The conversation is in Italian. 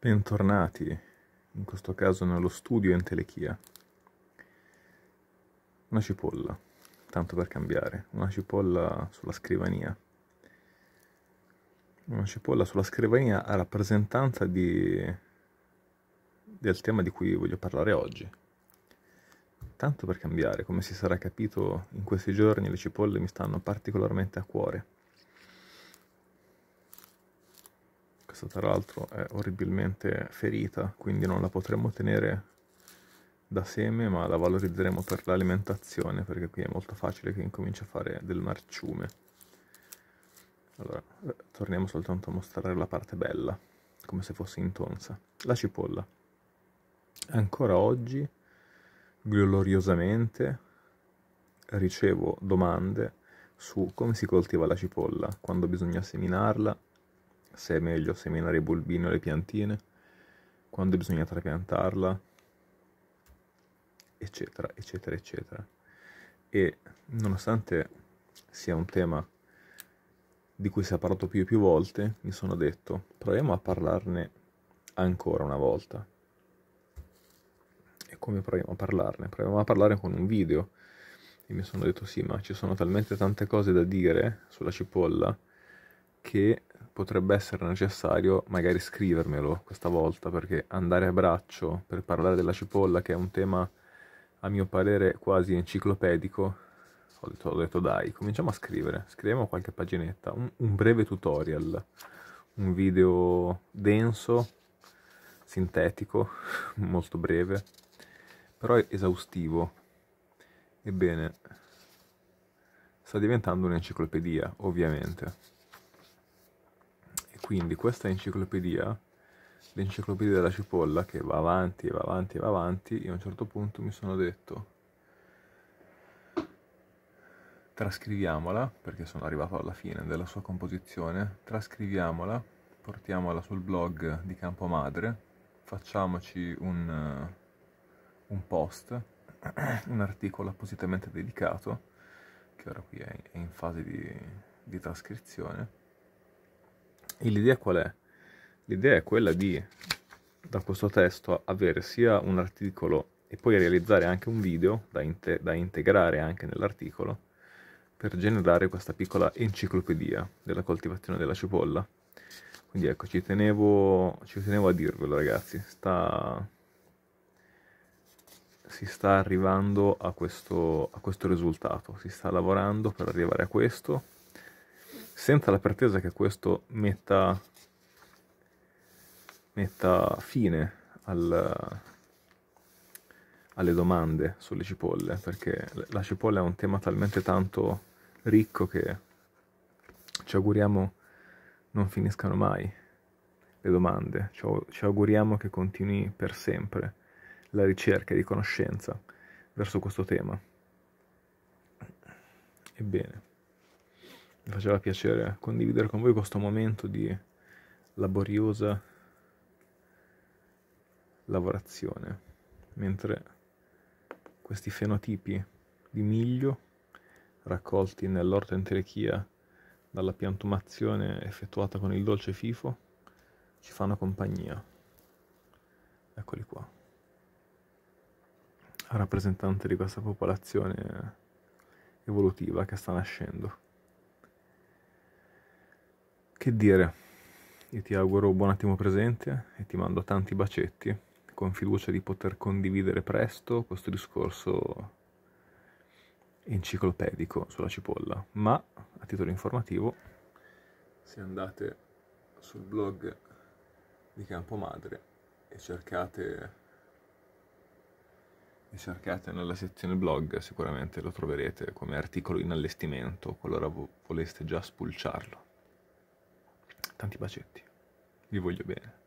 Bentornati, in questo caso nello studio in Telechia. Una cipolla, tanto per cambiare, una cipolla sulla scrivania. Una cipolla sulla scrivania a rappresentanza di... del tema di cui voglio parlare oggi. Tanto per cambiare, come si sarà capito in questi giorni le cipolle mi stanno particolarmente a cuore. adesso tra l'altro è orribilmente ferita, quindi non la potremmo tenere da seme, ma la valorizzeremo per l'alimentazione, perché qui è molto facile che incominci a fare del marciume. Allora, eh, torniamo soltanto a mostrare la parte bella, come se fosse intonsa. La cipolla. Ancora oggi, gloriosamente, ricevo domande su come si coltiva la cipolla, quando bisogna seminarla, se è meglio seminare i bulbini o le piantine, quando bisogna trapiantarla, eccetera, eccetera, eccetera. E nonostante sia un tema di cui si è parlato più e più volte, mi sono detto proviamo a parlarne ancora una volta. E come proviamo a parlarne? Proviamo a parlare con un video. E mi sono detto sì, ma ci sono talmente tante cose da dire sulla cipolla che potrebbe essere necessario magari scrivermelo questa volta perché andare a braccio per parlare della cipolla che è un tema a mio parere quasi enciclopedico ho detto, ho detto dai cominciamo a scrivere scriviamo qualche paginetta un, un breve tutorial un video denso sintetico molto breve però esaustivo ebbene sta diventando un'enciclopedia ovviamente quindi questa enciclopedia, l'enciclopedia della cipolla che va avanti e va avanti e va avanti, io a un certo punto mi sono detto trascriviamola, perché sono arrivato alla fine della sua composizione, trascriviamola, portiamola sul blog di Campo Madre, facciamoci un, un post, un articolo appositamente dedicato, che ora qui è in fase di, di trascrizione, e l'idea qual è? L'idea è quella di, da questo testo, avere sia un articolo e poi realizzare anche un video da, inte da integrare anche nell'articolo per generare questa piccola enciclopedia della coltivazione della cipolla. Quindi ecco, ci tenevo, ci tenevo a dirvelo ragazzi, sta, si sta arrivando a questo, a questo risultato, si sta lavorando per arrivare a questo senza la pretesa che questo metta, metta fine al, alle domande sulle cipolle, perché la cipolla è un tema talmente tanto ricco che ci auguriamo non finiscano mai le domande, ci auguriamo che continui per sempre la ricerca di conoscenza verso questo tema. Ebbene mi faceva piacere condividere con voi questo momento di laboriosa lavorazione, mentre questi fenotipi di miglio raccolti nell'orto enterichia dalla piantumazione effettuata con il dolce fifo ci fanno compagnia. Eccoli qua. Rappresentante di questa popolazione evolutiva che sta nascendo. Che dire, io ti auguro buon attimo presente e ti mando tanti bacetti, con fiducia di poter condividere presto questo discorso enciclopedico sulla cipolla, ma a titolo informativo, se andate sul blog di Campomadre e cercate, e cercate nella sezione blog sicuramente lo troverete come articolo in allestimento qualora voleste già spulciarlo. Tanti bacetti. Vi voglio bene.